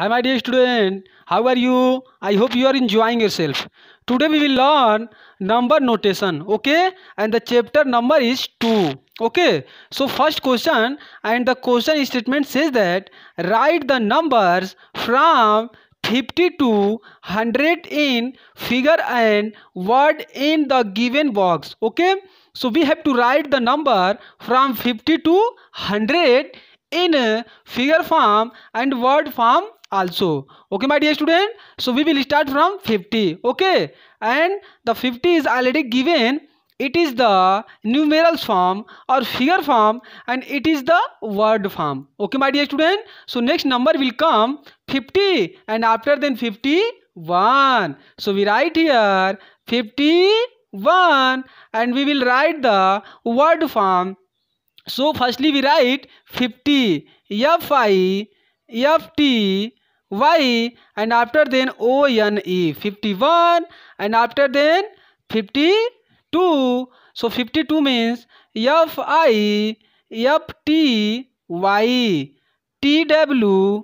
Hi my dear student, how are you? I hope you are enjoying yourself. Today we will learn number notation, okay? And the chapter number is 2, okay? So first question and the question statement says that write the numbers from 50 to 100 in figure and word in the given box, okay? So we have to write the number from 50 to 100 in figure form and word form also okay my dear student so we will start from 50 okay and the 50 is already given it is the numeral form or figure form and it is the word form okay my dear student so next number will come 50 and after then 51 so we write here 51 and we will write the word form so firstly we write 50 f i f t y and after then o n e 51 and after then 52 so 52 means f i f t y t w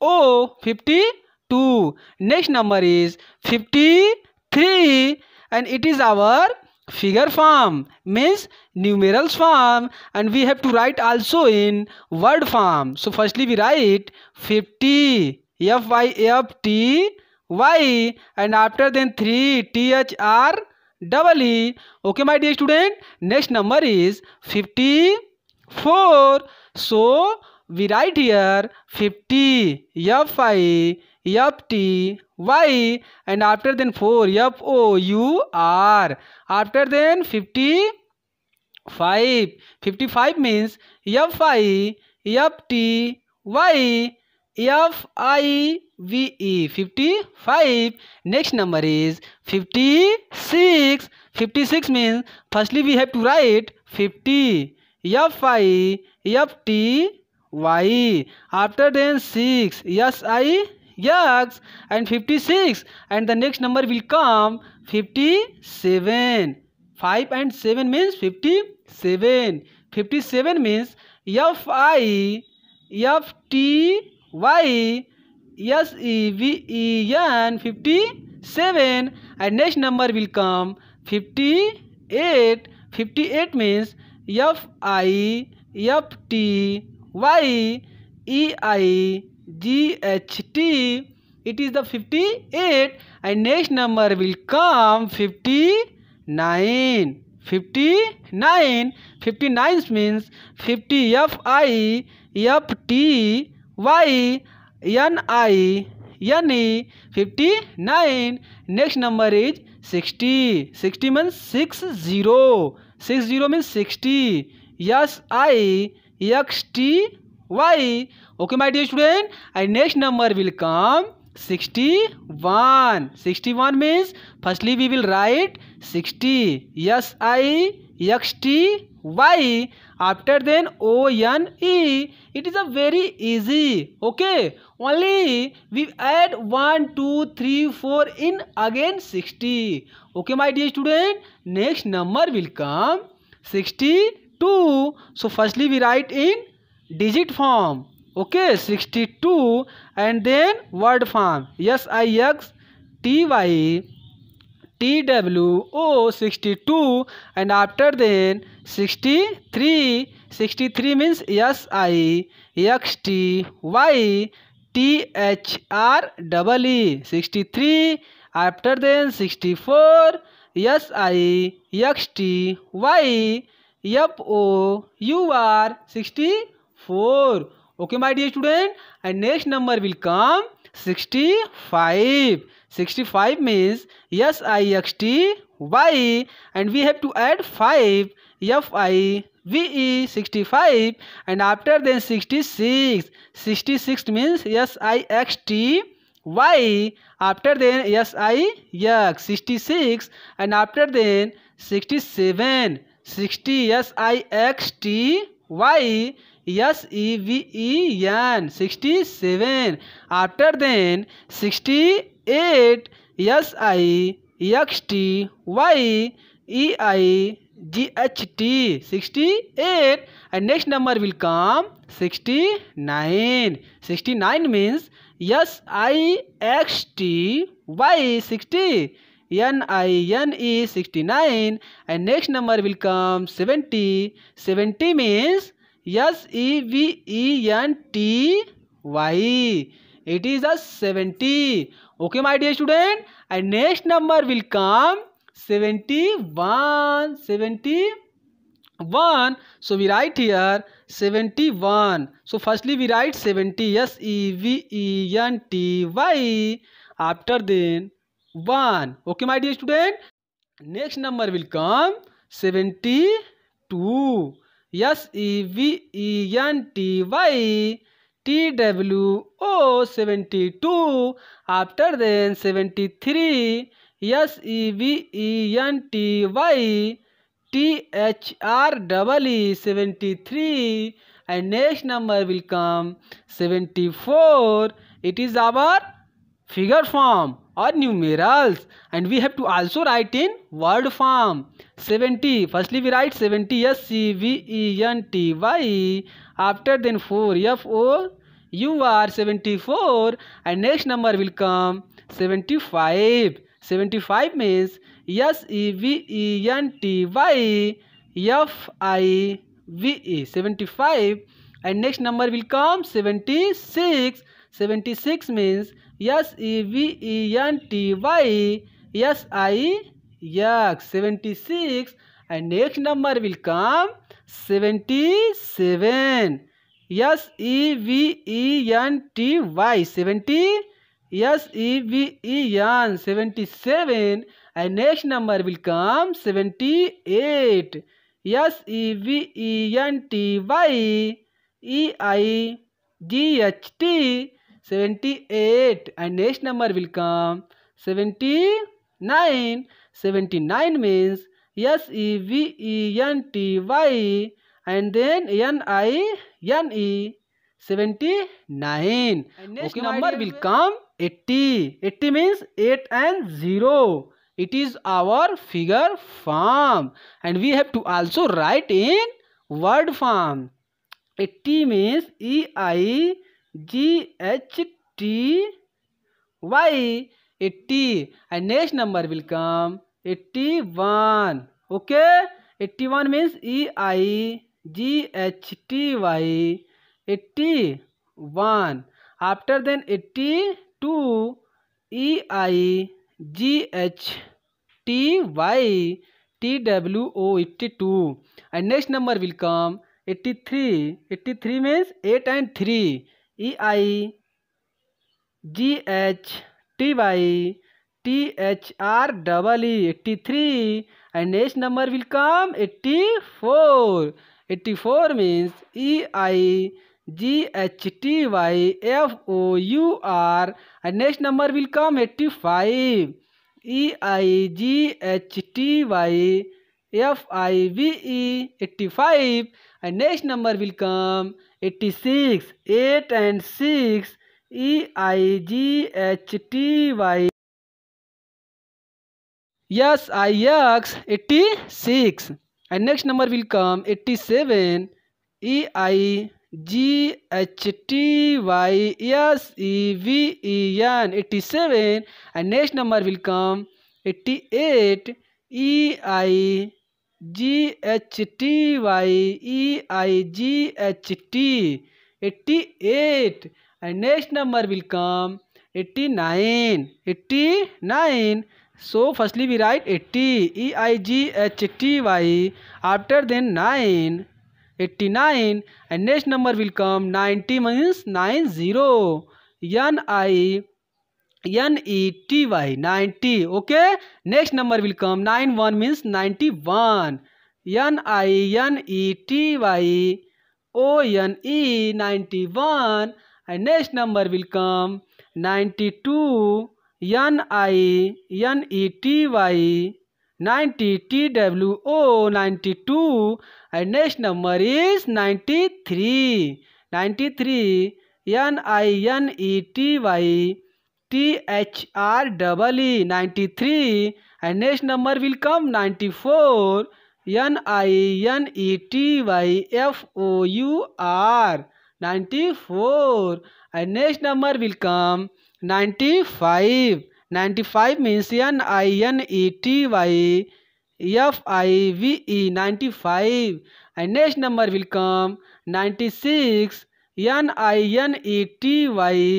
o 52 next number is 53 and it is our figure form means numerals form and we have to write also in word form so firstly we write 50 f y f t y and after then 3 t h r double e okay my dear student next number is 54 so we write here 50 f y F T Y and after then four F O U R after then fifty five fifty five means F I F T Y F I V E fifty five next number is fifty six fifty six means firstly we have to write fifty F I F T Y after then six S I yaks and 56 and the next number will come 57 5 and 7 means 57 57 means f i f t y s e v e n 57 and next number will come 58 58 means f i f t y e i GHT. It is the 58 and next number will come 59. 59. 59 means 50 F I F T Y N I N E 59. Next number is 60. 60 means 6 0. 6 0 means 60. S I X T Y okay my dear student I next number will come sixty one sixty one means firstly we will write sixty S I X T Y after then O N E it is a very easy okay only we add one two three four in again sixty okay my dear student next number will come sixty two so firstly we write in digit form okay sixty two and then word form S I X T Y T W O sixty two and after then sixty three sixty three means S I X T Y T H R double E sixty three after then sixty four S I X T Y F O U R sixty four okay my dear student and next number will come sixty five sixty five means S I X T Y and we have to add five F I V E sixty five and after then sixty six sixty six means S I X T Y after then S I X sixty six and after then sixty seven sixty S I X T Y S E V E N sixty seven after then sixty eight S I X T Y E I G H T sixty eight and next number will come sixty nine sixty nine means S I X T Y sixty N I N E sixty nine and next number will come seventy seventy means S E V E N T Y it is seventy okay my dear student and next number will come seventy one seventy one so we write here seventy one so firstly we write seventy S E V E N T Y after then one okay my dear student next number will come seventy two S E V E N T Y T W O seventy two after then seventy three S E V E N T Y T H R double E seventy three and next number will seventy four it is our figure form or numerals and we have to also write in word form 70 firstly we write 70 s c v e n t y after then 4 f o u r 74 and next number will come 75 75 means s e v e n t y f i v e 75 and next number will come 76 76 means S E V E N T Y S I X seventy six and next number will come seventy seven S E V E N T Y seventy S E V E N seventy seven and next number will come seventy eight S E V E N T Y E I G H T 78 and next number will come 79 79 means s e v e n t y and then n i n e 79 and next okay, number will come 80 80 means 8 and 0 it is our figure form and we have to also write in word form 80 means e i G H T Y eighty and next number will come eighty one okay eighty one means E I G H T Y eighty one after then eighty two E I G H T Y T W O eighty two and next number will come eighty three eighty three means eight and three E I G H T Y T H R double E eighty three and next number will come eighty four eighty four means E I G H T Y F O U R and next number will come eighty five E I G H T Y F I V E 85 and next number will come 86 8 and 6 E I G H T Y Yes I X 86 and next number will come 87 E I G H T Y S E V E N 87 and next number will come 88 E I G H T Y E I G H T eighty eight and next number will come eighty nine eighty nine so firstly we write eighty E I G H T Y after then nine eighty nine and next number will come ninety means nine zero N I N E T Y ninety okay next number will come nine one means ninety one N I N E T Y O N E ninety one and next number will come ninety two N I N E T Y ninety T W O ninety two and next number is ninety three ninety three N I N E T Y T H R double E ninety three and next number will come ninety four N I N E T Y F O U R ninety four and next number will come ninety five ninety five means N I N E T Y F I V E ninety five and next number will come ninety six N I N E T Y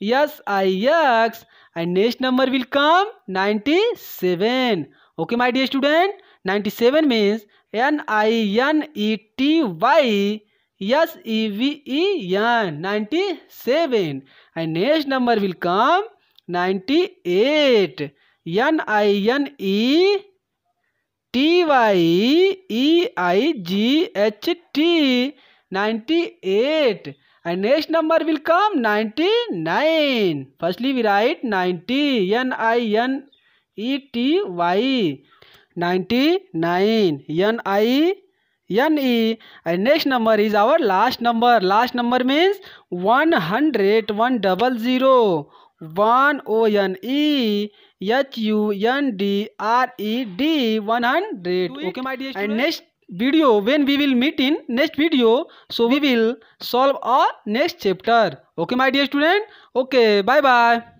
yes ix and next number will come 97 okay my dear student 97 means n i n e t y yes e v e n 97 and next number will come 98 n i n e t y e i g h t 98 and next number will come ninety nine firstly we write ninety N I N E T Y ninety nine N I N E and next number is our last number last number means one hundred one double zero one O N E H U N D R E D one hundred okay my D and next video when we will meet in next video so we will solve our next chapter okay my dear student okay bye bye